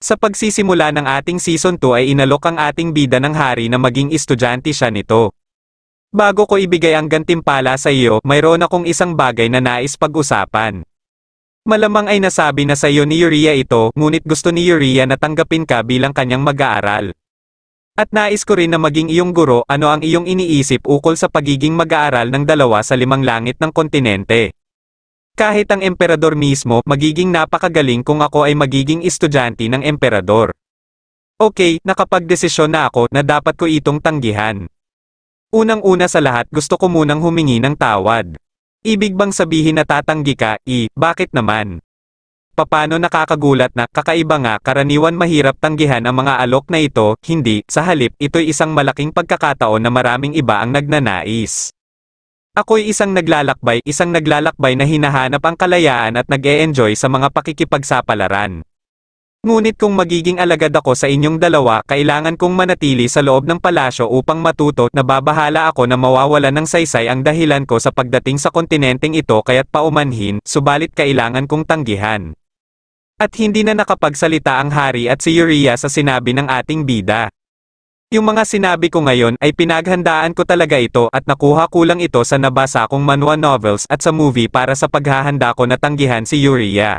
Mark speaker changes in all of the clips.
Speaker 1: Sa pagsisimula ng ating season 2 ay inalok ang ating bida ng hari na maging estudyante siya nito. Bago ko ibigay ang gantimpala sa iyo, mayroon akong isang bagay na nais pag-usapan. Malamang ay nasabi na sa iyo ni Yuria ito, ngunit gusto ni Yuria na tanggapin ka bilang kanyang mag-aaral. At nais ko rin na maging iyong guro, ano ang iyong iniisip ukol sa pagiging mag-aaral ng dalawa sa limang langit ng kontinente. Kahit ang emperador mismo, magiging napakagaling kung ako ay magiging estudyante ng emperador. Okay, nakapagdesisyon na ako na dapat ko itong tanggihan. Unang-una sa lahat gusto ko munang humingi ng tawad. Ibig bang sabihin na tatanggi ka, i, bakit naman? Papano nakakagulat na, kakaiba nga, karaniwan mahirap tanggihan ang mga alok na ito, hindi, sa halip, ito'y isang malaking pagkakataon na maraming iba ang nagnanais. Ako'y isang naglalakbay, isang naglalakbay na hinahanap ang kalayaan at nag-e-enjoy sa mga pakikipagsapalaran. Ngunit kung magiging alagad ako sa inyong dalawa, kailangan kong manatili sa loob ng palasyo upang matuto na babahala ako na mawawala ng saysay ang dahilan ko sa pagdating sa kontinenteng ito kaya't paumanhin, subalit kailangan kong tanggihan. At hindi na nakapagsalita ang hari at si Uriah sa sinabi ng ating bida. Yung mga sinabi ko ngayon ay pinaghandaan ko talaga ito at nakuha ko lang ito sa nabasa kong manhwa novels at sa movie para sa paghahanda ko na tanggihan si Yuria.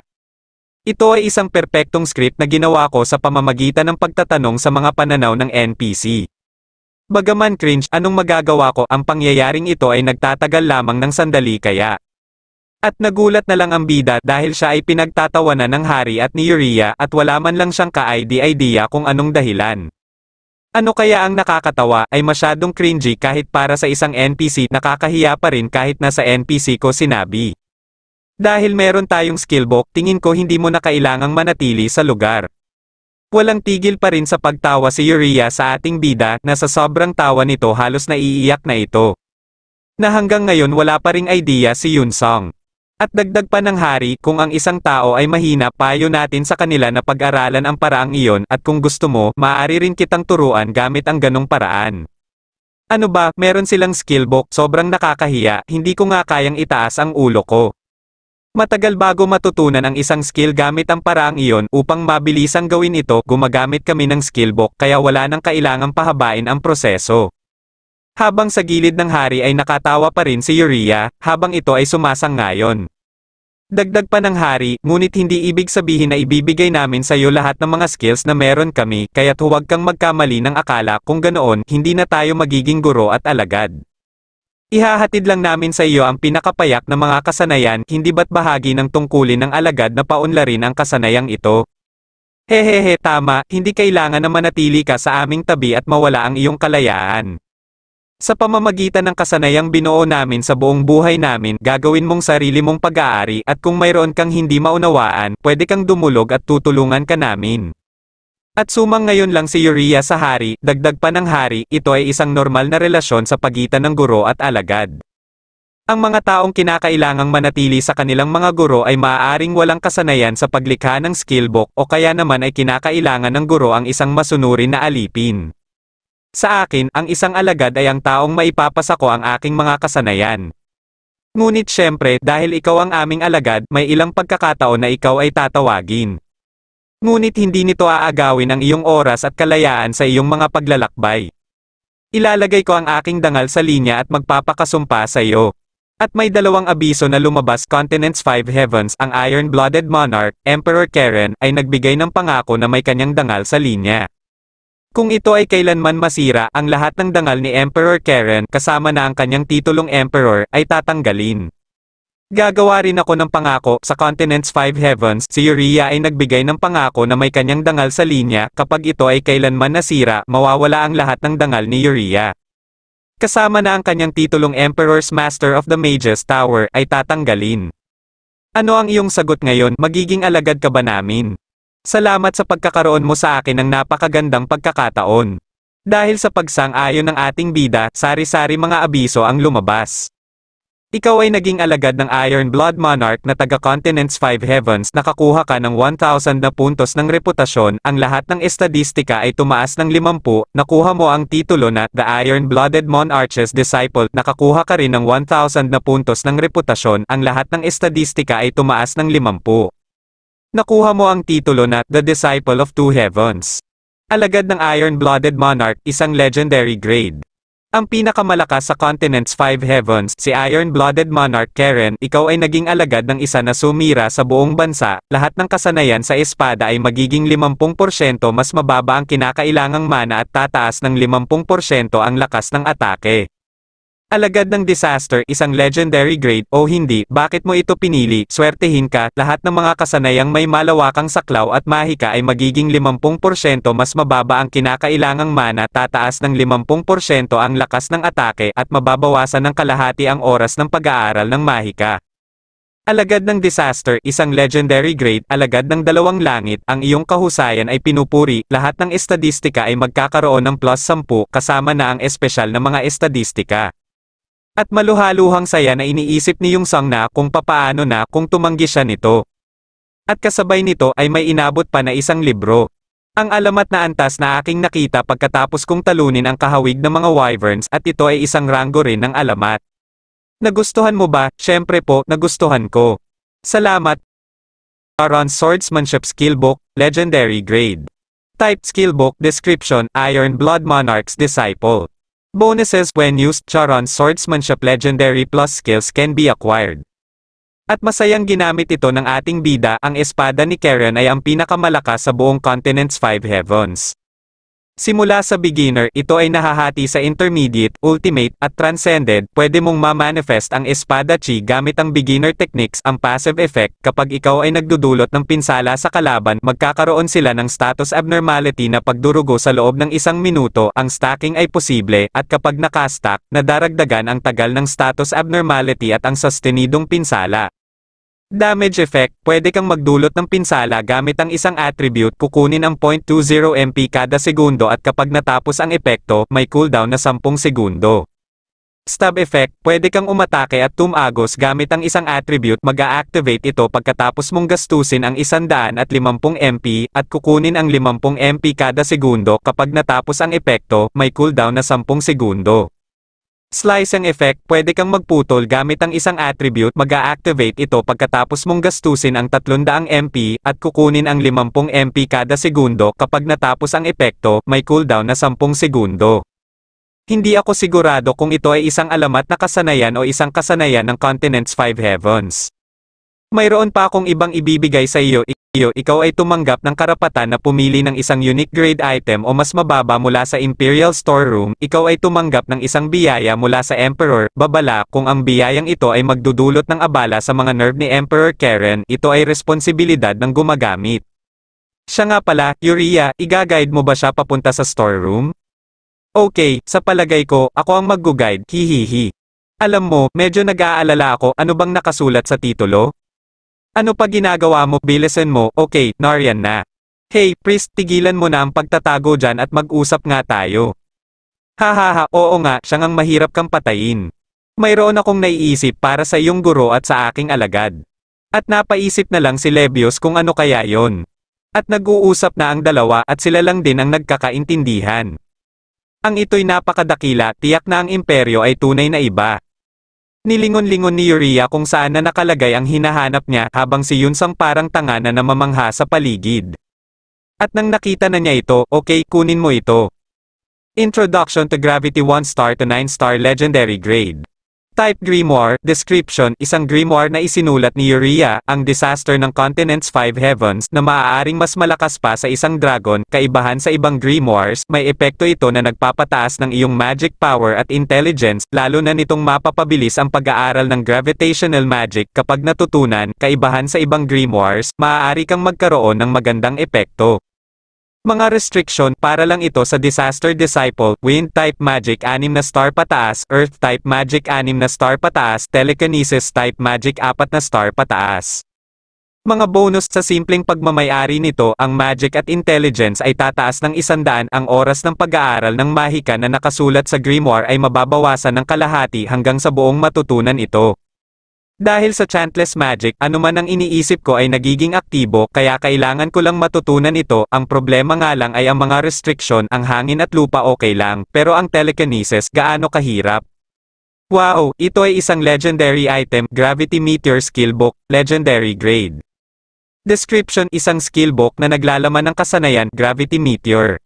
Speaker 1: Ito ay isang perpektong script na ginawa ko sa pamamagitan ng pagtatanong sa mga pananaw ng NPC. Bagaman cringe, anong magagawa ko ang pangyayaring ito ay nagtatagal lamang ng sandali kaya. At nagulat na lang ang bida dahil siya ay pinagtatawanan ng hari at ni Yuria at wala man lang siyang ka-ID-idea kung anong dahilan. Ano kaya ang nakakatawa ay masyadong cringy kahit para sa isang NPC nakakahiya pa rin kahit nasa NPC ko sinabi. Dahil meron tayong skillbook tingin ko hindi mo na kailangang manatili sa lugar. Walang tigil pa rin sa pagtawa si Yuria sa ating bida na sa sobrang tawa nito halos naiiyak na ito. Na hanggang ngayon wala pa ring idea si Yun Yunsong. At dagdag pa ng hari, kung ang isang tao ay mahina, payo natin sa kanila na pag-aralan ang paraang iyon, at kung gusto mo, maaari rin kitang turuan gamit ang ganong paraan. Ano ba, meron silang skillbook, sobrang nakakahiya, hindi ko nga kayang itaas ang ulo ko. Matagal bago matutunan ang isang skill gamit ang paraang iyon, upang mabilisang gawin ito, gumagamit kami ng skillbook, kaya wala nang kailangang pahabain ang proseso. Habang sa gilid ng hari ay nakatawa pa rin si Yuria, habang ito ay sumasang ngayon. Dagdag pa ng hari, ngunit hindi ibig sabihin na ibibigay namin sa iyo lahat ng mga skills na meron kami, kaya huwag kang magkamali ng akala kung ganoon, hindi na tayo magiging guro at alagad. Ihahatid lang namin sa iyo ang pinakapayak na mga kasanayan, hindi ba't bahagi ng tungkulin ng alagad na paunlarin ang kasanayang ito? Hehehe tama, hindi kailangan na manatili ka sa aming tabi at mawala ang iyong kalayaan. Sa pamamagitan ng kasanayang binuo namin sa buong buhay namin, gagawin mong sarili mong pag-aari at kung mayroon kang hindi maunawaan, pwede kang dumulog at tutulungan ka namin. At sumang ngayon lang si Yuria sa hari, dagdag pa ng hari, ito ay isang normal na relasyon sa pagitan ng guro at alagad. Ang mga taong kinakailangang manatili sa kanilang mga guro ay maaaring walang kasanayan sa paglikha ng skillbook o kaya naman ay kinakailangan ng guro ang isang masunurin na alipin. Sa akin, ang isang alagad ay ang taong maipapasa ko ang aking mga kasanayan. Ngunit syempre, dahil ikaw ang aming alagad, may ilang pagkakataon na ikaw ay tatawagin. Ngunit hindi nito aagawin ang iyong oras at kalayaan sa iyong mga paglalakbay. Ilalagay ko ang aking dangal sa linya at magpapakasumpa sa iyo. At may dalawang abiso na lumabas Continents 5 Heavens, ang iron-blooded monarch, Emperor Karen, ay nagbigay ng pangako na may kanyang dangal sa linya. Kung ito ay kailanman masira, ang lahat ng dangal ni Emperor Karen kasama na ang kanyang titulong Emperor ay tatanggalin. Gagawa rin ako ng pangako sa Continents 5 Heavens, si Uriah ay nagbigay ng pangako na may kanyang dangal sa linya, kapag ito ay kailanman nasira, mawawala ang lahat ng dangal ni Uriah. Kasama na ang kanyang titulong Emperor's Master of the Mages Tower ay tatanggalin. Ano ang iyong sagot ngayon, magiging alagad ka ba namin? Salamat sa pagkakaroon mo sa akin ng napakagandang pagkakataon. Dahil sa pagsang-ayon ng ating bida, sari-sari mga abiso ang lumabas. Ikaw ay naging alagad ng Iron Blood Monarch na taga Continents 5 Heavens nakakuha ka ng 1,000 na puntos ng reputasyon, ang lahat ng estadistika ay tumaas ng 50, nakuha mo ang titulo na The Iron Blooded Monarch's Disciple, nakakuha ka rin ng 1,000 na puntos ng reputasyon, ang lahat ng estadistika ay tumaas ng 50. Nakuha mo ang titulo na The Disciple of Two Heavens. Alagad ng Iron-Blooded Monarch, isang legendary grade. Ang pinakamalakas sa Continent's Five Heavens, si Iron-Blooded Monarch Karen, ikaw ay naging alagad ng isa na sumira sa buong bansa, lahat ng kasanayan sa espada ay magiging 50% mas mababa ang kinakailangang mana at tataas ng 50% ang lakas ng atake. Alagad ng disaster, isang legendary grade, o hindi, bakit mo ito pinili, swertehin ka, lahat ng mga kasanayang may malawakang saklaw at mahika ay magiging 50% mas mababa ang kinakailangang mana, tataas ng 50% ang lakas ng atake, at mababawasan ng kalahati ang oras ng pag-aaral ng mahika. Alagad ng disaster, isang legendary grade, alagad ng dalawang langit, ang iyong kahusayan ay pinupuri, lahat ng estadistika ay magkakaroon ng plus 10, kasama na ang espesyal na mga estadistika. At maluhaluhang saya na iniisip ni Yung Sang na kung papaano na kung tumanggi siya nito. At kasabay nito ay may inabot pa na isang libro. Ang alamat na antas na aking nakita pagkatapos kong talunin ang kahawig ng mga wyverns at ito ay isang ranggo rin ng alamat. Nagustuhan mo ba? Siyempre po, nagustuhan ko. Salamat. Aron Swordsmanship Skillbook, Legendary Grade. Type Skillbook Description, Iron Blood Monarch's Disciple. Bonuses when used Charon Swordsmanship Legendary Plus skills can be acquired. At masayang ginamit ito ng ating bida, ang espada ni Karen ay ang pinakamalakas sa buong Continents 5 Heavens. Simula sa beginner, ito ay nahahati sa intermediate, ultimate, at transcended. Pwede mong ma-manifest ang espada chi gamit ang beginner techniques, ang passive effect. Kapag ikaw ay nagdudulot ng pinsala sa kalaban, magkakaroon sila ng status abnormality na pagdurugo sa loob ng isang minuto. Ang stacking ay posible, at kapag nakastack, nadaragdagan ang tagal ng status abnormality at ang sustenidong pinsala. Damage effect, pwede kang magdulot ng pinsala gamit ang isang attribute kukunin ang 0.20 MP kada segundo at kapag natapos ang epekto, may cooldown na 10 segundo. Stab effect, pwede kang umatake at tumagos gamit ang isang attribute mag-a-activate ito pagkatapos mong gastusin ang 150 MP at kukunin ang 50 MP kada segundo kapag natapos ang epekto, may cooldown na 10 segundo. Slicing effect, pwede kang magputol gamit ang isang attribute mag-a-activate ito pagkatapos mong gastusin ang 300 MP, at kukunin ang 50 MP kada segundo kapag natapos ang epekto, may cooldown na 10 segundo. Hindi ako sigurado kung ito ay isang alamat na kasanayan o isang kasanayan ng Continents 5 Heavens. Mayroon pa akong ibang ibibigay sa iyo iyo ikaw ay tumanggap ng karapatan na pumili ng isang unique grade item o mas mababa mula sa Imperial Storeroom, ikaw ay tumanggap ng isang biyaya mula sa Emperor, babala, kung ang biyayang ito ay magdudulot ng abala sa mga nerve ni Emperor Karen, ito ay responsibilidad ng gumagamit. Siya nga pala, Yuria, igaguide mo ba siya papunta sa storeroom? Okay, sa palagay ko, ako ang mag-guide, hihihi. Alam mo, medyo nag-aalala ako, ano bang nakasulat sa titulo? Ano pa ginagawa mo, bilisan mo, okay, nariyan na. Hey, priest, tigilan mo na ang pagtatago dyan at mag-usap nga tayo. Hahaha, oo nga, siyang ngang mahirap kang patayin. Mayroon akong naiisip para sa iyong guro at sa aking alagad. At napaisip na lang si Lebios kung ano kaya yon. At nag-uusap na ang dalawa at sila lang din ang nagkakaintindihan. Ang ito'y napakadakila, tiyak na ang imperyo ay tunay na iba. Nilingon-lingon ni Uriah kung saan na nakalagay ang hinahanap niya habang si Yunsang parang tanga na namamangha sa paligid. At nang nakita na niya ito, okay, kunin mo ito. Introduction to Gravity 1 Star to 9 Star Legendary Grade Type Grimoire, Description, isang grimoire na isinulat ni Uriah, ang disaster ng Continent's Five Heavens, na maaaring mas malakas pa sa isang dragon, kaibahan sa ibang grimoires, may epekto ito na nagpapataas ng iyong magic power at intelligence, lalo na nitong mapapabilis ang pag-aaral ng gravitational magic, kapag natutunan, kaibahan sa ibang grimoires, maaari kang magkaroon ng magandang epekto. Mga restriction para lang ito sa Disaster Disciple, Wind type Magic 6 na star pataas, Earth type Magic 6 na star pataas, Telekinesis type Magic 4 na star pataas. Mga bonus sa simpleng pagmamayari nito, ang magic at intelligence ay tataas ng isandaan, ang oras ng pag-aaral ng mahika na nakasulat sa grimoire ay mababawasan ng kalahati hanggang sa buong matutunan ito. Dahil sa chantless magic, anuman ang iniisip ko ay nagiging aktibo, kaya kailangan ko lang matutunan ito, ang problema nga lang ay ang mga restriction, ang hangin at lupa okay lang, pero ang telekinesis, gaano kahirap? Wow, ito ay isang legendary item, Gravity Meteor Skillbook, Legendary Grade. Description, isang skillbook na naglalaman ng kasanayan, Gravity Meteor.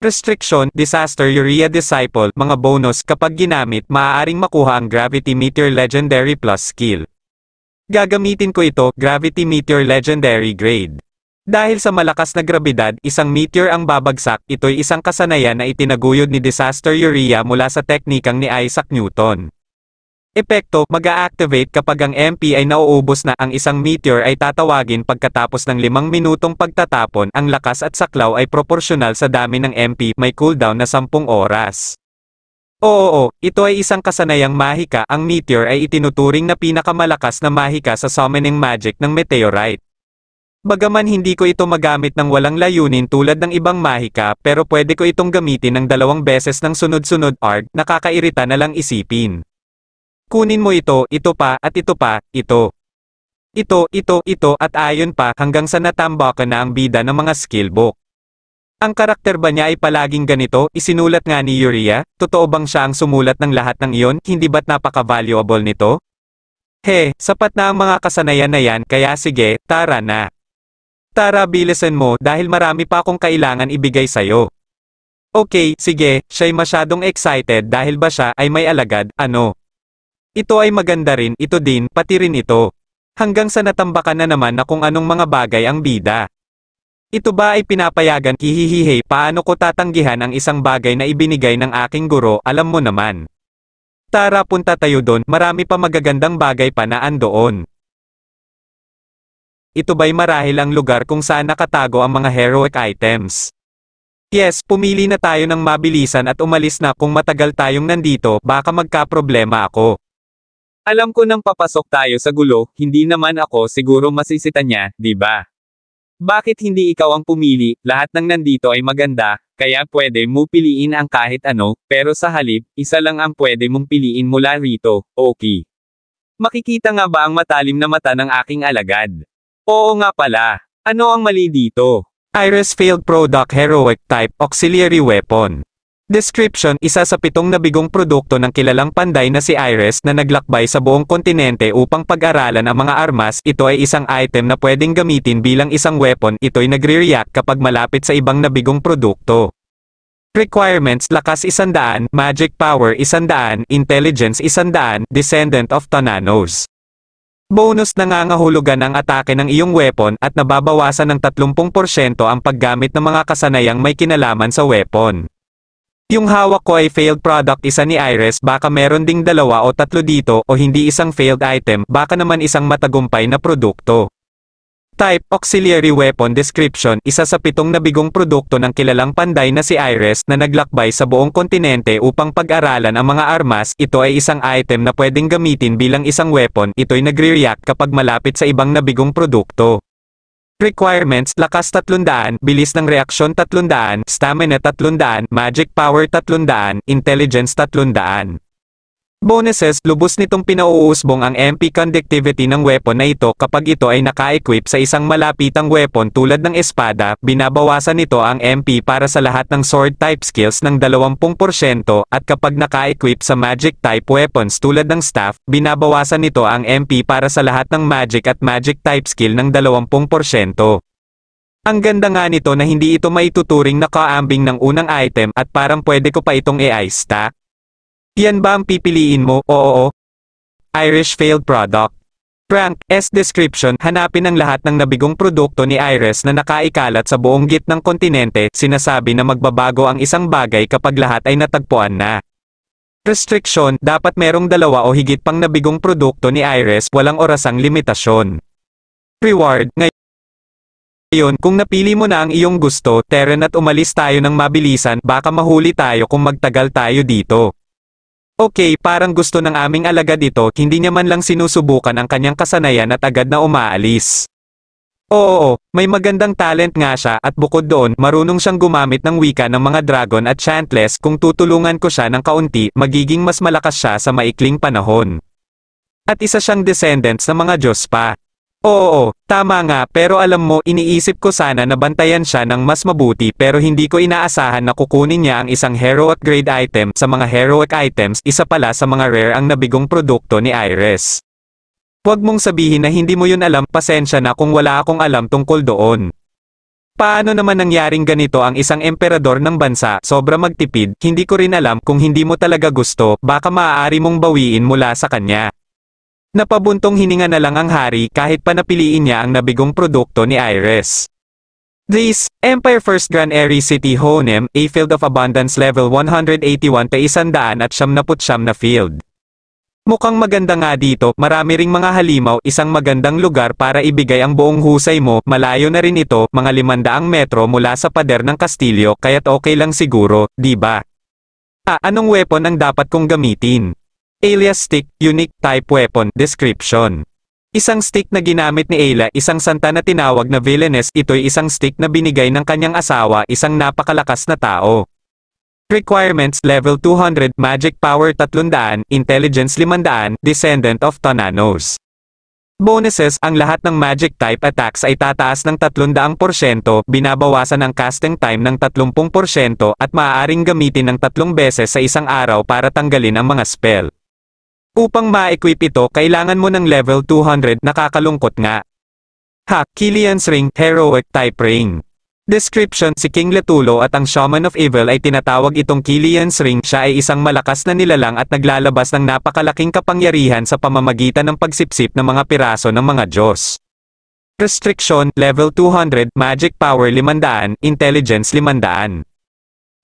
Speaker 1: Restriction, disaster urea disciple, mga bonus kapag ginamit maaaring makuha ang Gravity Meteor Legendary Plus skill. Gagamitin ko ito, Gravity Meteor Legendary Grade. Dahil sa malakas na grabidad, isang meteor ang babagsak, ito'y isang kasanayan na itinaguyod ni Disaster Urea mula sa teknikang ni Isaac Newton. Epekto, mag-a-activate kapag ang MP ay nauubos na, ang isang meteor ay tatawagin pagkatapos ng 5 minutong pagtatapon, ang lakas at saklaw ay proporsyonal sa dami ng MP, may cooldown na 10 oras. Oo, oo, ito ay isang kasanayang mahika, ang meteor ay itinuturing na pinakamalakas na mahika sa summoning magic ng meteorite. Bagaman hindi ko ito magamit ng walang layunin tulad ng ibang mahika, pero pwede ko itong gamitin ng dalawang beses ng sunod-sunod arg, nakakairita na lang isipin. Kunin mo ito, ito pa, at ito pa, ito. Ito, ito, ito at ayon pa hanggang sa natambakan na ang bida ng mga skillbook. Ang karakter ba niya ay palaging ganito, isinulat nga ni Yuria, totoo bang siya ang sumulat ng lahat ng iyon, hindi ba't napaka-valuable nito? He, sapat na ang mga kasanayan na yan, kaya sige, tara na. Tara bilisan mo dahil marami pa akong kailangan ibigay sa'yo. Okay, sige, siya'y masyadong excited dahil ba siya ay may alagad, ano? Ito ay maganda rin, ito din, pati rin ito. Hanggang sa natambakan na naman na kung anong mga bagay ang bida. Ito ba ay pinapayagan, hihihihi, paano ko tatanggihan ang isang bagay na ibinigay ng aking guro, alam mo naman. Tara punta tayo doon, marami pa magagandang bagay pa na andoon. Ito ba'y marahil ang lugar kung saan nakatago ang mga heroic items? Yes, pumili na tayo ng mabilisan at umalis na kung matagal tayong nandito, baka magkaproblema ako. Alam ko nang papasok tayo sa gulo, hindi naman ako siguro masisita niya, di ba? Bakit hindi ikaw ang pumili, lahat ng nandito ay maganda, kaya pwede mo piliin ang kahit ano, pero sa halip, isa lang ang pwede mong piliin mula rito, okay. Makikita nga ba ang matalim na mata ng aking alagad? Oo nga pala. Ano ang mali dito? Iris Field Product Heroic Type Auxiliary Weapon Description Isa sa pitong nabigong produkto ng kilalang panday na si Iris na naglakbay sa buong kontinente upang pag-aralan ang mga armas, ito ay isang item na pwedeng gamitin bilang isang weapon, ito'y nagre-react kapag malapit sa ibang nabigong produkto. Requirements Lakas isandaan, Magic Power isandaan, Intelligence isandaan, Descendant of Tananos. Bonus nangangahulugan ang atake ng iyong weapon at nababawasan ng 30% ang paggamit ng mga kasanayang may kinalaman sa weapon. Yung hawak ko ay failed product isa ni Iris baka meron ding dalawa o tatlo dito o hindi isang failed item baka naman isang matagumpay na produkto. Type, Auxiliary Weapon Description, isa sa pitong nabigong produkto ng kilalang panday na si Iris na naglakbay sa buong kontinente upang pag-aralan ang mga armas, ito ay isang item na pwedeng gamitin bilang isang weapon, ito'y nagre-react kapag malapit sa ibang nabigong produkto. Requirements, lakas 300, bilis ng reaksyon 300, stamina 300, magic power 300, intelligence 300. Bonuses, lubos nitong pinauusbong ang MP conductivity ng weapon na ito kapag ito ay naka-equip sa isang malapitang weapon tulad ng espada, binabawasan nito ang MP para sa lahat ng sword type skills ng 20% at kapag naka-equip sa magic type weapons tulad ng staff, binabawasan nito ang MP para sa lahat ng magic at magic type skill ng 20%. Ang ganda nga nito na hindi ito maituturing na kaambing ng unang item at parang pwede ko pa itong e stack. Yan ba ang pipiliin mo? Oo. Irish failed product. Prank, S description, hanapin ang lahat ng nabigong produkto ni Iris na nakaikalat sa buong git ng kontinente, sinasabi na magbabago ang isang bagay kapag lahat ay natagpuan na. Restriction, dapat merong dalawa o higit pang nabigong produkto ni Iris, walang orasang limitasyon. Reward, ngayon, kung napili mo na ang iyong gusto, teren at umalis tayo ng mabilisan, baka mahuli tayo kung magtagal tayo dito. Okay parang gusto ng aming alagad ito hindi niya man lang sinusubukan ang kanyang kasanayan at agad na umaalis. Oo, may magandang talent nga siya at bukod doon, marunong siyang gumamit ng wika ng mga dragon at chantless kung tutulungan ko siya ng kaunti, magiging mas malakas siya sa maikling panahon. At isa siyang descendants ng mga Diyos pa. Oo, tama nga pero alam mo iniisip ko sana na bantayan siya ng mas mabuti pero hindi ko inaasahan na kukunin niya ang isang heroic grade item sa mga heroic items isa pala sa mga rare ang nabigong produkto ni Iris. Huwag mong sabihin na hindi mo yun alam pasensya na kung wala akong alam tungkol doon. Paano naman nangyaring ganito ang isang emperador ng bansa, sobra magtipid, hindi ko rin alam kung hindi mo talaga gusto, baka maaari mong bawiin mula sa kanya. Napabuntong hininga na lang ang hari kahit pa napiliin niya ang nabigong produkto ni Iris. This, Empire First Grand Airy City Honem, a field of abundance level 181 pa isandaan at siyamnaputsyam na field. Mukhang maganda nga dito, marami ring mga halimaw, isang magandang lugar para ibigay ang buong husay mo, malayo na rin ito, mga limandaang metro mula sa pader ng Kastilyo, kaya't okay lang siguro, di ba? Ah, anong weapon ang dapat kong gamitin? Alias Stick, Unique Type Weapon, Description Isang stick na ginamit ni Ayla, isang santa na tinawag na villainess, ito'y isang stick na binigay ng kanyang asawa, isang napakalakas na tao. Requirements Level 200, Magic Power 300, Intelligence 500, Descendant of Tonanos. Bonuses, ang lahat ng magic type attacks ay tataas ng 300%, binabawasan ang casting time ng 30%, at maaaring gamitin ng tatlong beses sa isang araw para tanggalin ang mga spell. Upang ma-equip ito kailangan mo ng level 200 nakakalungkot nga. Hack Killian's Ring, Heroic Type Ring. Description Si King Letulo at ang Shaman of Evil ay tinatawag itong Killian's Ring siya ay isang malakas na nilalang at naglalabas ng napakalaking kapangyarihan sa pamamagitan ng pagsipsip ng mga piraso ng mga Diyos. Restriction, Level 200, Magic Power 500, Intelligence 500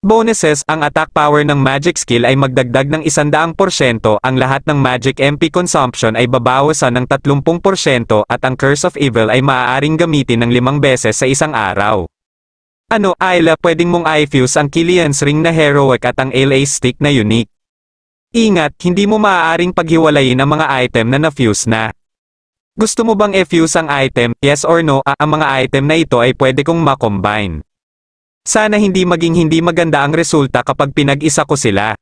Speaker 1: bonuses, ang attack power ng magic skill ay magdagdag ng 100%, ang lahat ng magic MP consumption ay babawasan ng 30% at ang Curse of Evil ay maaaring gamitin ng limang beses sa isang araw. Ano, Ayla, pwedeng mong i-fuse ang Killian's Ring na heroic at ang LA Stick na unique. Ingat, hindi mo maaaring paghiwalayin ang mga item na na-fuse na. Gusto mo bang i fuse ang item, yes or no, ah, ang mga item na ito ay pwede kong makombine. Sana hindi maging hindi maganda ang resulta kapag pinag-isa ko sila.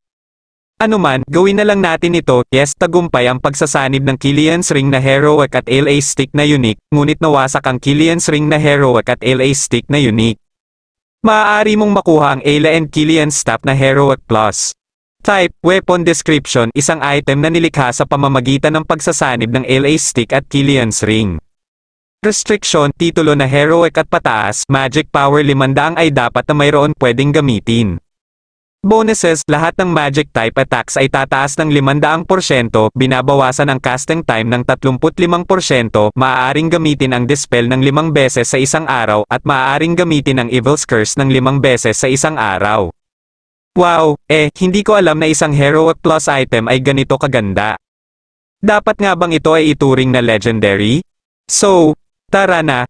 Speaker 1: Anuman, gawin na lang natin ito, yes, tagumpay ang pagsasanib ng Killian's Ring na Heroic at LA Stick na unique, ngunit nawasak ang Killian's Ring na Heroic at LA Stick na unique. Maaari mong makuha ang Ayla and Killian's Staff na Heroic Plus. Type, Weapon Description, isang item na nilikha sa pamamagitan ng pagsasanib ng LA Stick at Killian's Ring. Restriction, titulo na heroic at pataas, magic power 500 ay dapat na mayroon pwedeng gamitin. Bonuses, lahat ng magic type attacks ay tataas ng 500%, binabawasan ang casting time ng 35%, maaaring gamitin ang dispel ng 5 beses sa isang araw, at maaaring gamitin ang evil's curse ng 5 beses sa isang araw. Wow, eh, hindi ko alam na isang heroic plus item ay ganito kaganda. Dapat nga bang ito ay ituring na legendary? So, Tara na!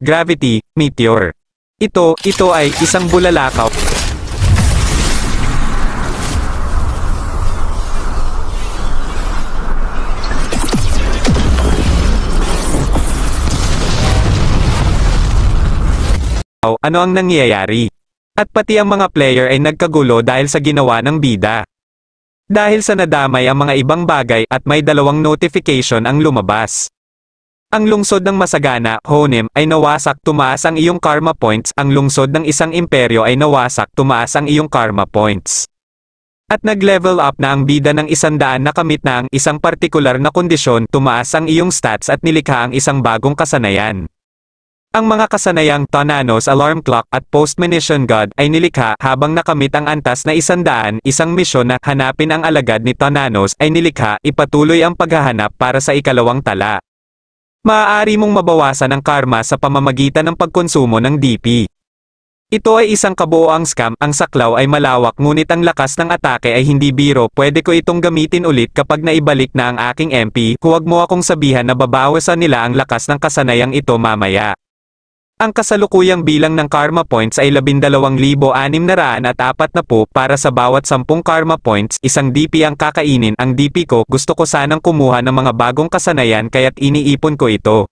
Speaker 1: Gravity, Meteor. Ito, ito ay isang bulalakaw. Ano ang nangyayari? At pati ang mga player ay nagkagulo dahil sa ginawa ng bida. Dahil sa nadamay ang mga ibang bagay at may dalawang notification ang lumabas. Ang lungsod ng masagana, honem, ay nawasak tumaas ang iyong karma points. Ang lungsod ng isang imperyo ay nawasak tumaas ang iyong karma points. At nag-level up na ang bida ng isandaan na kamit na ang isang partikular na kondisyon, tumaas ang iyong stats at nilikha ang isang bagong kasanayan. Ang mga kasanayang Tananos Alarm Clock at Postmonition God ay nilikha habang nakamit ang antas na isandaan, isang misyon na hanapin ang alagad ni Tananos ay nilikha, ipatuloy ang paghahanap para sa ikalawang tala maaari mong mabawasan ang karma sa pamamagitan ng pagkonsumo ng DP. Ito ay isang kabuoang scam, ang saklaw ay malawak ngunit ang lakas ng atake ay hindi biro, pwede ko itong gamitin ulit kapag naibalik na ang aking MP, huwag mo akong sabihan na babawasan nila ang lakas ng kasanayang ito mamaya. Ang kasalukuyang bilang ng karma points ay 12,640 para sa bawat 10 karma points, isang DP ang kakainin. Ang DP ko, gusto ko sanang kumuha ng mga bagong kasanayan kaya't iniipon ko ito.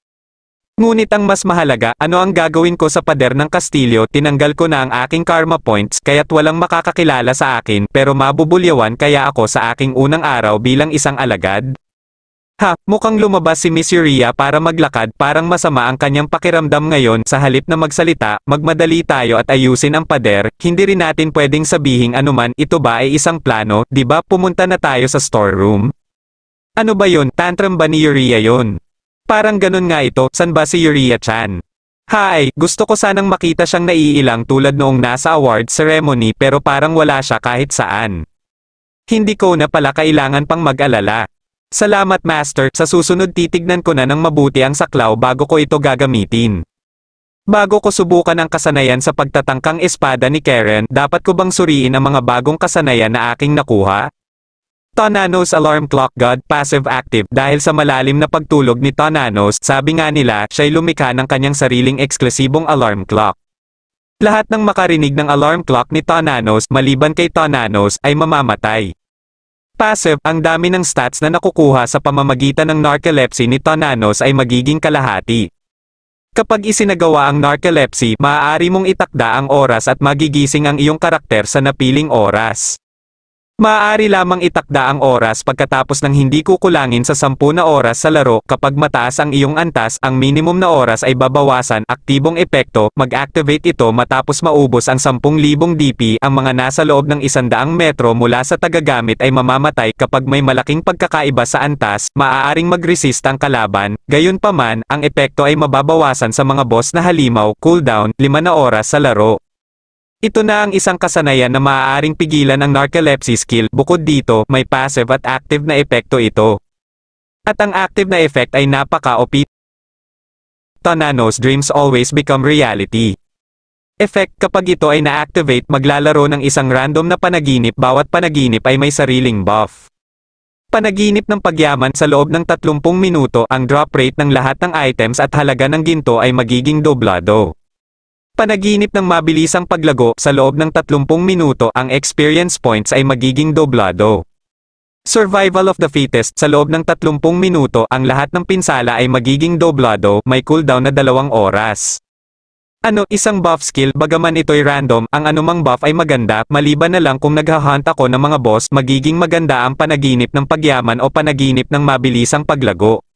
Speaker 1: Ngunit ang mas mahalaga, ano ang gagawin ko sa pader ng kastilyo, tinanggal ko na ang aking karma points kaya't walang makakakilala sa akin pero mabubulyawan kaya ako sa aking unang araw bilang isang alagad. Ha, mukhang lumabas si Miss Yuria para maglakad parang masama ang kanyang pakiramdam ngayon sa halip na magsalita, magmadali tayo at ayusin ang pader, hindi rin natin pwedeng sabihing anuman, ito ba ay isang plano, di ba pumunta na tayo sa storeroom? Ano ba yon? tantrum ba ni Yuria yon? Parang ganun nga ito, san ba si Yuria-chan? Hi, gusto ko sanang makita siyang naiilang tulad noong nasa award ceremony pero parang wala siya kahit saan. Hindi ko na pala kailangan pang mag-alala. Salamat master, sa susunod titignan ko na ng mabuti ang saklaw bago ko ito gagamitin. Bago ko subukan ang kasanayan sa pagtatangkang espada ni Karen, dapat ko bang suriin ang mga bagong kasanayan na aking nakuha? Tonanos Alarm Clock God Passive Active Dahil sa malalim na pagtulog ni Tonanos, sabi nga nila, siya'y lumikha ng kanyang sariling eksklusibong alarm clock. Lahat ng makarinig ng alarm clock ni Tonanos, maliban kay Tonanos, ay mamamatay passive, ang dami ng stats na nakukuha sa pamamagitan ng narcolepsy ni Tonanos ay magiging kalahati. Kapag isinagawa ang narcolepsy, maaari mong itakda ang oras at magigising ang iyong karakter sa napiling oras. Maaari lamang itakda ang oras pagkatapos ng hindi kukulangin sa 10 na oras sa laro kapag mataas ang iyong antas ang minimum na oras ay babawasan aktibong epekto mag-activate ito matapos maubos ang 10,000 DP ang mga nasa loob ng 100 metro mula sa tagagamit ay mamamatay kapag may malaking pagkakaiba sa antas maaaring mag-resist ang kalaban gayunpaman ang epekto ay mababawasan sa mga boss na halimaw cooldown 5 na oras sa laro ito na ang isang kasanayan na maaaring pigilan ang narcolepsy skill. Bukod dito, may passive at active na epekto ito. At ang active na effect ay napaka opit Tanano's dreams always become reality. Effect kapag ito ay na-activate maglalaro ng isang random na panaginip bawat panaginip ay may sariling buff. Panaginip ng pagyaman sa loob ng 30 minuto ang drop rate ng lahat ng items at halaga ng ginto ay magiging doblado panaginip ng mabilisang paglago sa loob ng 30 minuto, ang experience points ay magiging doblado. Survival of the fittest sa loob ng 30 minuto ang lahat ng pinsala ay magiging doblado, may cooldown na dalawang oras. Ano, isang buff skill, bagaman ito'y random, ang anumang buff ay maganda, maliban na lang kung naghahunt ako ng mga boss, magiging maganda ang panaginip ng pagyaman o panaginip ng mabilisang paglago.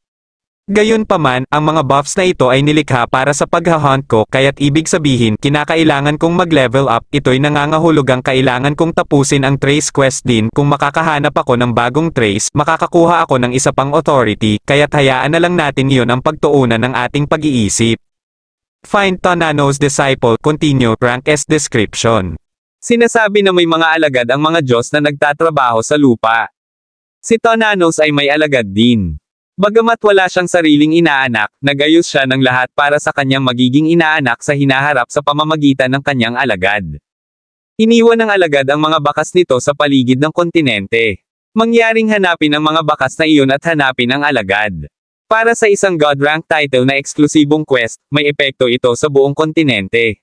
Speaker 1: Gayunpaman, ang mga buffs na ito ay nilikha para sa paghahunt ko kaya't ibig sabihin kinakailangan kong mag-level up, ito'y nangangahulugang kailangan kong tapusin ang trace quest din kung makakahanap ako ng bagong trace, makakakuha ako ng isa pang authority, kaya't hayaan na lang natin yon ang pagtuunan ng ating pag-iisip. Find Tanano's Disciple, continue, rank S description. Sinasabi na may mga alagad ang mga Diyos na nagtatrabaho sa lupa. Si Tananos ay may alagad din. Bagamat wala siyang sariling inaanak, nagayos siya ng lahat para sa kanyang magiging inaanak sa hinaharap sa pamamagitan ng kanyang alagad. Iniwan ng alagad ang mga bakas nito sa paligid ng kontinente. Mangyaring hanapin ang mga bakas na iyon at hanapin ang alagad. Para sa isang God rank title na eksklusibong quest, may epekto ito sa buong kontinente.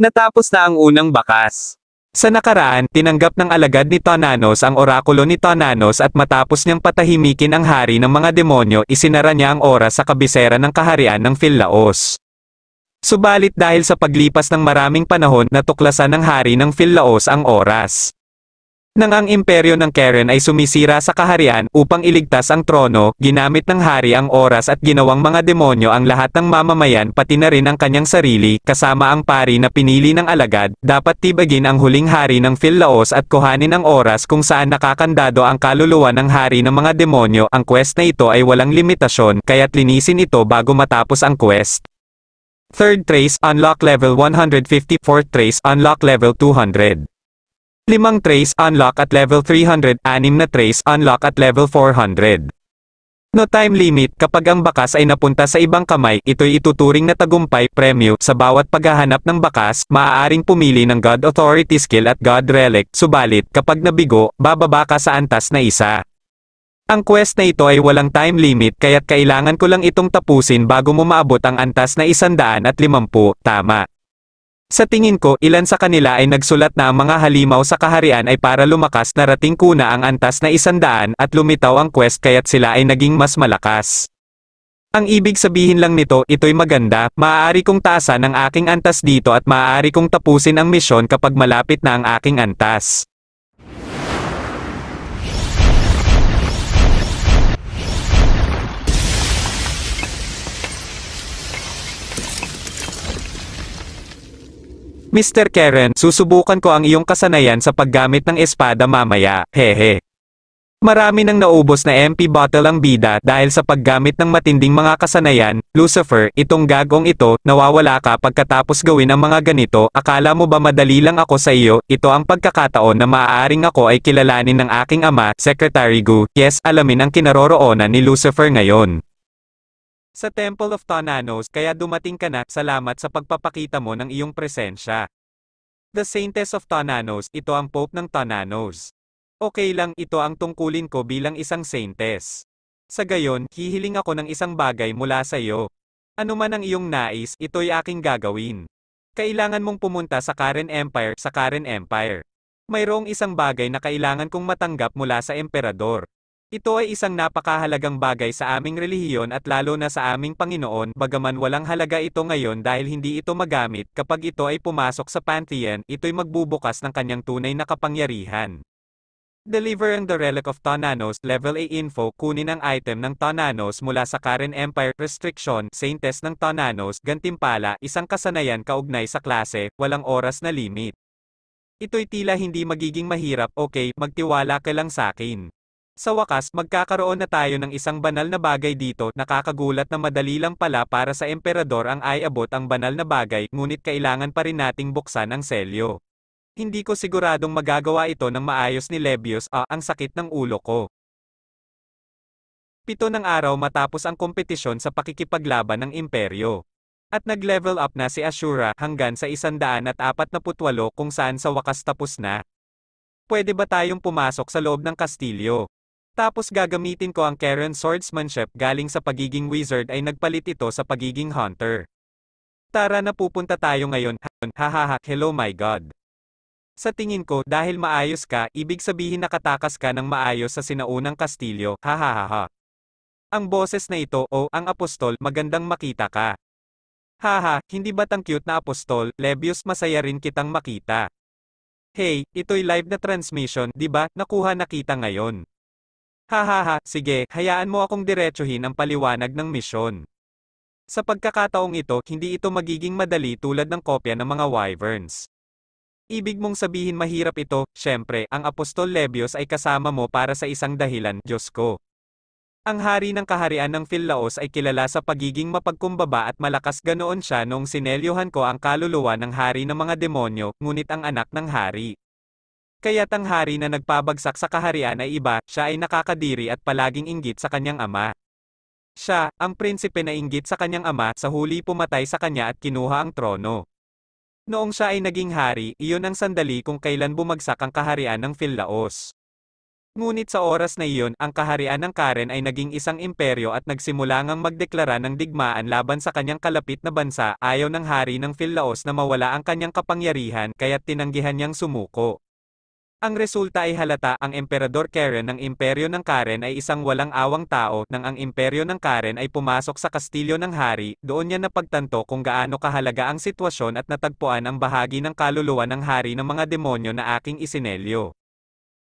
Speaker 1: Natapos na ang unang bakas. Sa nakaraan, tinanggap ng alagad ni Thananos ang orakulo ni Thananos at matapos niyang patahimikin ang hari ng mga demonyo, isinara niya ang oras sa kabisera ng kaharian ng Philaos. Subalit dahil sa paglipas ng maraming panahon, natuklasan ng hari ng Philaos ang oras. Nang ang imperyo ng Karen ay sumisira sa kaharian upang iligtas ang trono, ginamit ng hari ang oras at ginawang mga demonyo ang lahat ng mamamayan pati na rin ang kanyang sarili, kasama ang pari na pinili ng alagad, dapat tibagin ang huling hari ng Philaos at kuhanin ang oras kung saan nakakandado ang kaluluwa ng hari ng mga demonyo. Ang quest na ito ay walang limitasyon, kaya't linisin ito bago matapos ang quest. Third trace, unlock level 150. Fourth trace, unlock level 200. Limang trace unlock at level 300, anim na trace unlock at level 400. No time limit kapag ang bakas ay napunta sa ibang kamay, ito'y ituturing na tagumpay, premyo, sa bawat paghahanap ng bakas, maaaring pumili ng God Authority Skill at God Relic, subalit, kapag nabigo, bababa ka sa antas na isa. Ang quest na ito ay walang time limit kaya't kailangan ko lang itong tapusin bago mo maabot ang antas na 150, tama. Sa tingin ko, ilan sa kanila ay nagsulat na ang mga halimaw sa kaharian ay para lumakas na rating kuna ang antas na isandaan at lumitaw ang quest kaya't sila ay naging mas malakas. Ang ibig sabihin lang nito, ito'y maganda, maaari kong taasan ang aking antas dito at maaari kong tapusin ang misyon kapag malapit na ang aking antas. Mr. Karen, susubukan ko ang iyong kasanayan sa paggamit ng espada mamaya, hehe. Marami nang naubos na MP bottle ang bida dahil sa paggamit ng matinding mga kasanayan, Lucifer, itong gagong ito, nawawala ka pagkatapos gawin ang mga ganito, akala mo ba madali lang ako sa iyo, ito ang pagkakataon na maaaring ako ay kilalanin ng aking ama, Secretary Gu, yes, alamin ang kinaroroonan ni Lucifer ngayon sa Temple of Tananos kaya dumating ka na, salamat sa pagpapakita mo ng iyong presensya. The Saintess of Tananos, ito ang Pope ng Tananos. Okay lang, ito ang tungkulin ko bilang isang saintess. Sa gayon, hihiling ako ng isang bagay mula sa iyo. Ano man ang iyong nais, ito'y aking gagawin. Kailangan mong pumunta sa Karen Empire, sa Karen Empire. Mayroong isang bagay na kailangan kong matanggap mula sa emperador. Ito ay isang napakahalagang bagay sa aming relihiyon at lalo na sa aming Panginoon, bagaman walang halaga ito ngayon dahil hindi ito magamit, kapag ito ay pumasok sa pantheon, ito'y magbubukas ng kanyang tunay na kapangyarihan. Deliver and the Relic of Tananos Level A Info, kunin ang item ng Tananos mula sa Karen Empire, Restriction, Saintes ng Tananos Gantimpala, isang kasanayan kaugnay sa klase, walang oras na limit. Ito'y tila hindi magiging mahirap, okay, magtiwala ka lang sa akin. Sa wakas, magkakaroon na tayo ng isang banal na bagay dito, nakakagulat na madali lang pala para sa emperador ang ayabot ang banal na bagay, ngunit kailangan pa rin nating buksan ang selyo. Hindi ko siguradong magagawa ito ng maayos ni Lebius, ah, ang sakit ng ulo ko. Pito ng araw matapos ang kompetisyon sa pakikipaglaban ng imperyo. At nag-level up na si Ashura hanggang sa 148 kung saan sa wakas tapos na. Pwede ba tayong pumasok sa loob ng kastilyo? Tapos gagamitin ko ang Karen swordsmanship galing sa pagiging wizard ay nagpalit ito sa pagiging hunter. Tara na pupunta tayo ngayon, hahaha, hello my god. Sa tingin ko, dahil maayos ka, ibig sabihin nakatakas ka ng maayos sa sinaunang kastilyo, hahaha. Ang boses na ito, o, oh, ang apostol, magandang makita ka. Haha, hindi ba tang cute na apostol, Lebius masaya rin kitang makita. Hey, ito'y live na transmission, di ba, nakuha na kita ngayon. Hahaha, sige, hayaan mo akong diretsuhin ang paliwanag ng misyon. Sa pagkakataong ito, hindi ito magiging madali tulad ng kopya ng mga wyverns. Ibig mong sabihin mahirap ito, syempre, ang Apostol Lebios ay kasama mo para sa isang dahilan, Diyos ko. Ang hari ng kaharian ng Phillaos ay kilala sa pagiging mapagkumbaba at malakas ganoon siya noong sinelyohan ko ang kaluluwa ng hari ng mga demonyo, ngunit ang anak ng hari. Kaya tanghari na nagpabagsak sa kaharian ay iba, siya ay nakakadiri at palaging inggit sa kanyang ama. Siya, ang prinsipe na inggit sa kanyang ama, sa huli pumatay sa kanya at kinuha ang trono. Noong siya ay naging hari, iyon ang sandali kung kailan bumagsak ang kaharian ng Phildaos. Ngunit sa oras na iyon, ang kaharian ng Karen ay naging isang imperyo at nagsimula ngang magdeklara ng digmaan laban sa kanyang kalapit na bansa, ayaw ng hari ng Phildaos na mawala ang kanyang kapangyarihan, kaya tinanggihan niyang sumuko. Ang resulta ay halata, ang Emperador Karen ng Imperyo ng Karen ay isang walang awang tao, nang ang Imperyo ng Karen ay pumasok sa kastilyo ng hari, doon niya napagtanto kung gaano kahalaga ang sitwasyon at natagpuan ang bahagi ng kaluluwa ng hari ng mga demonyo na aking isinelyo.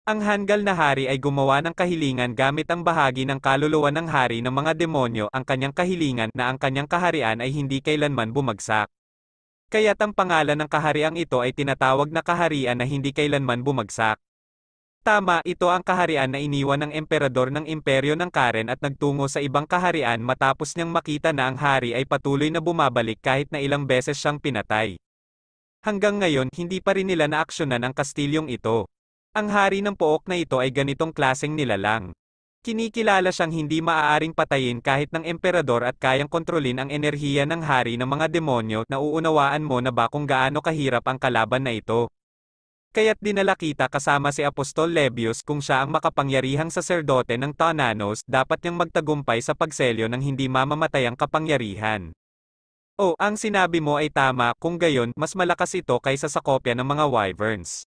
Speaker 1: Ang Hangal na hari ay gumawa ng kahilingan gamit ang bahagi ng kaluluwa ng hari ng mga demonyo, ang kanyang kahilingan na ang kanyang kaharian ay hindi kailanman bumagsak. Kaya't ang pangalan ng kahariang ito ay tinatawag na kaharian na hindi kailanman bumagsak. Tama, ito ang kaharian na iniwan ng emperador ng imperyo ng Karen at nagtungo sa ibang kaharian matapos niyang makita na ang hari ay patuloy na bumabalik kahit na ilang beses siyang pinatay. Hanggang ngayon, hindi pa rin nila naaksyonan ang kastilyong ito. Ang hari ng pook na ito ay ganitong klaseng nilalang. Kinikilala siyang hindi maaaring patayin kahit ng emperador at kayang kontrolin ang enerhiya ng hari ng mga demonyo na uunawaan mo na ba kung gaano kahirap ang kalaban na ito. Kaya't dinala kita kasama si Apostol Lebius kung siya ang makapangyarihang saserdote ng Tananos dapat niyang magtagumpay sa pagselyo ng hindi mamamatay ang kapangyarihan. O, oh, ang sinabi mo ay tama, kung gayon, mas malakas ito kaysa sa kopya ng mga wyverns.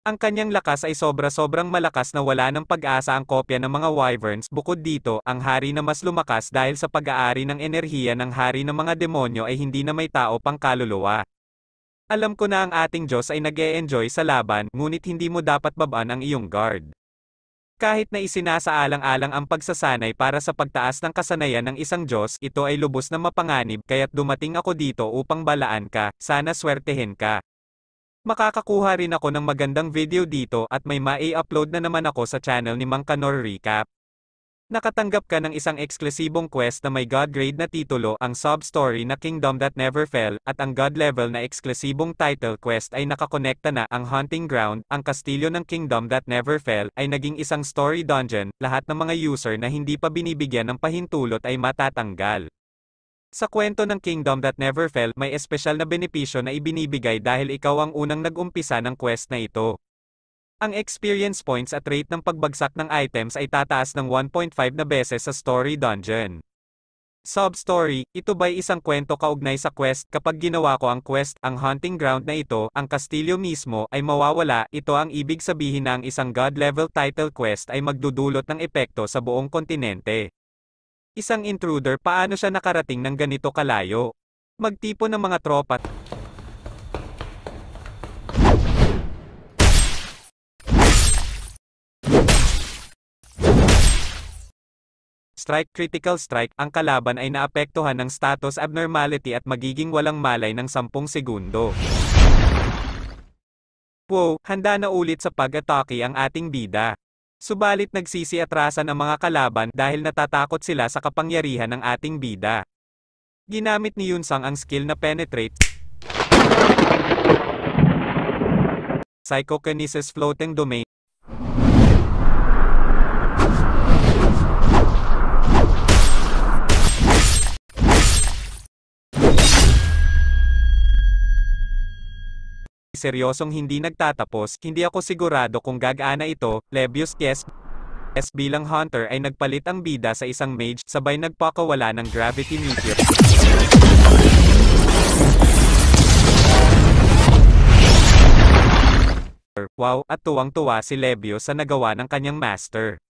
Speaker 1: Ang kanyang lakas ay sobra-sobrang malakas na wala ng pag-asa ang kopya ng mga wyverns bukod dito, ang hari na mas lumakas dahil sa pag-aari ng enerhiya ng hari ng mga demonyo ay hindi na may tao pang kaluluwa. Alam ko na ang ating Diyos ay nag -e enjoy sa laban, ngunit hindi mo dapat babaan ang iyong guard. Kahit na isinasaalang-alang ang pagsasanay para sa pagtaas ng kasanayan ng isang Diyos, ito ay lubos na mapanganib kaya't dumating ako dito upang balaan ka, sana swertehin ka. Makakakuha rin ako ng magandang video dito at may mai-upload na naman ako sa channel ni Mang Kanor Recap. Nakatanggap ka ng isang eksklusibong quest na may God grade na titulo ang sub-story na Kingdom That Never Fell at ang God level na eksklusibong title quest ay nakakonekta na ang Hunting Ground, ang kastilyo ng Kingdom That Never Fell ay naging isang story dungeon, lahat ng mga user na hindi pa binibigyan ng pahintulot ay matatanggal. Sa kwento ng Kingdom That Never Fell, may espesyal na benepisyo na ibinibigay dahil ikaw ang unang nag-umpisa ng quest na ito. Ang experience points at rate ng pagbagsak ng items ay tataas ng 1.5 na beses sa story dungeon. Sub-story, ito ba'y isang kwento kaugnay sa quest? Kapag ginawa ko ang quest, ang hunting ground na ito, ang kastilyo mismo, ay mawawala. Ito ang ibig sabihin na ang isang god-level title quest ay magdudulot ng epekto sa buong kontinente. Isang intruder paano siya nakarating ng ganito kalayo? Magtipo ng mga tropa. Strike critical strike, ang kalaban ay naapektuhan ng status abnormality at magiging walang malay ng 10 segundo. Wow, handa na ulit sa pag-atake ang ating bida. Subalit nagsisiatrasan ang mga kalaban dahil natatakot sila sa kapangyarihan ng ating bida. Ginamit ni Yun Sang ang skill na penetrate, psychokinesis floating domain, seryosong hindi nagtatapos, hindi ako sigurado kung gagana ito, Lebius Yes. S bilang hunter ay nagpalit ang bida sa isang mage, sabay nagpakawala ng gravity meteor. Wow, at tuwang-tuwa si Lebius sa nagawa ng kanyang master.